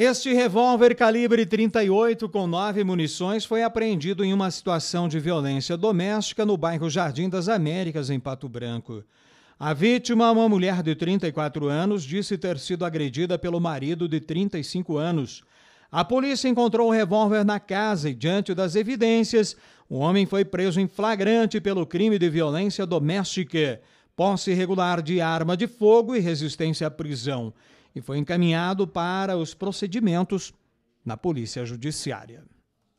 Este revólver calibre 38 com nove munições foi apreendido em uma situação de violência doméstica no bairro Jardim das Américas, em Pato Branco. A vítima, uma mulher de 34 anos, disse ter sido agredida pelo marido de 35 anos. A polícia encontrou o revólver na casa e, diante das evidências, o homem foi preso em flagrante pelo crime de violência doméstica posse irregular de arma de fogo e resistência à prisão, e foi encaminhado para os procedimentos na Polícia Judiciária.